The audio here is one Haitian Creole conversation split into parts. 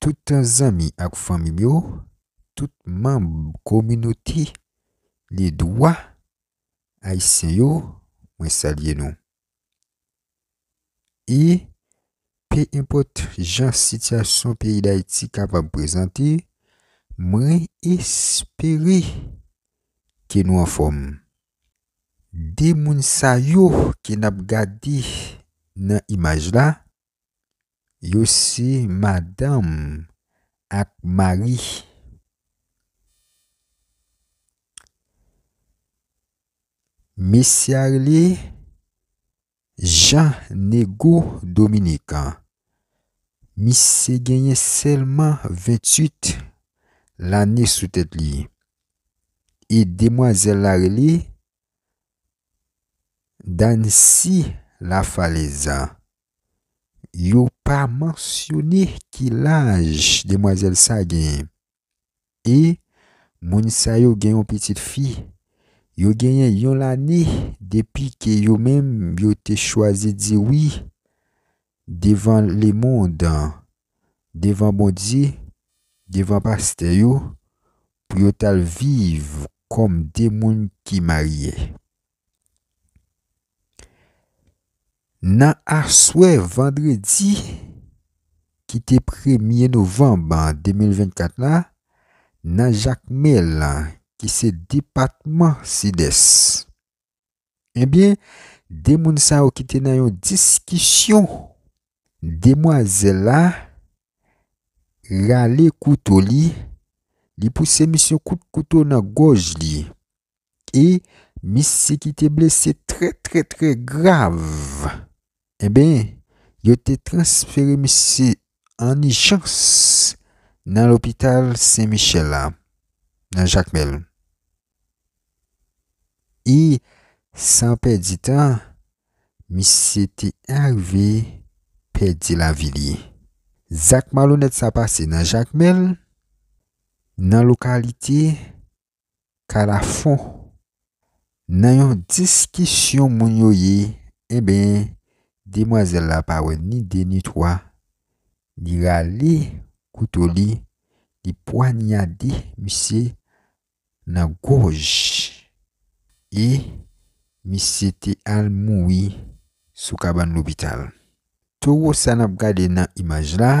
tout an zami ak fami myo, tout manb kominoti li dwa a isen yo mwen salye nou. E, pe impot jan sityasyon pe iday ti ka vap prezante, mwen espere ke nou an fom. De moun sa yo ke nap gadi nan imaj la, Yo se madame ak mari. Mese a rele, jan nego dominika. Mese genye selman 28, la ne soutet li. E demwazel a rele, dan si la faleza. Yow pa mansyouni ki laj demwazel sa genye. E, moun sa yow genye yon petit fi, yow genye yon lani depi ke yow menm yow te chwazi diwi devan le moun dan, devan moun di, devan paste yow, pou yow tal viv kom demoun ki mariye. Nan Arswe vendredi, ki te premye novemban 2024 la, nan Jacques Melan, ki se depatman Sides. Ebyen, eh demoun sa ou ki te nan yon diskisyon, demouazela, rale koutou li, li pou se misyon koutou nan goj li, e misi ki te blese tre tre tre grav. E eh bè, yo te transfere misi an i chans nan l'opital Saint-Michel la, nan Jacques Mel. I, san pe di tan, misi te erve pe di la vili. Jacques Mel ou net sa pase nan Jacques Mel, nan lokalite, kara fon. Nan yon diskisyon moun yo ye, e eh bè... Demoazel la pawe ni deni twa, di rali koutou li, di poan nya di, misi nan goj, e misi te al moui, soukaban l'obital. Tou wosan ap gade nan imaj la,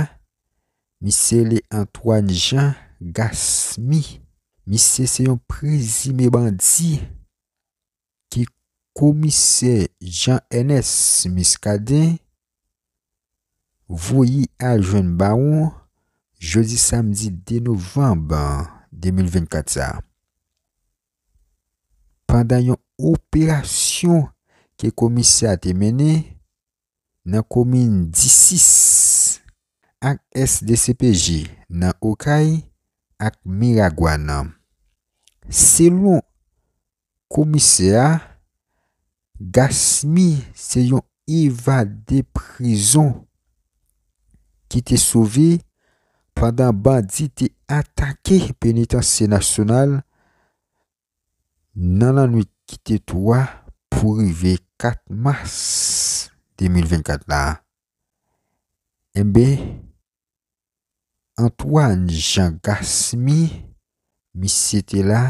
misi le Antoine Jean Gassmi, misi se yon prezi me bandi, ki koum, komise Jean-Enes Miskade voyi al jwen baron jodi samdi de novemban 2024. Pandan yon operasyon ke komise a temene nan komine 16 ak SDCPJ nan Okai ak Miragwa nan. Selon komise a Gassmi se yon iva de prizon ki te souvi pandan bandi te atake penitansi nasyonal nan nan nou ki te toa pou rive 4 mars 2024 la. Mbe, Antoine Jean Gassmi mi se te la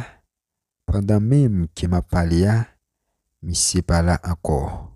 pandan menm ki ma palia mais c'est pas là encore.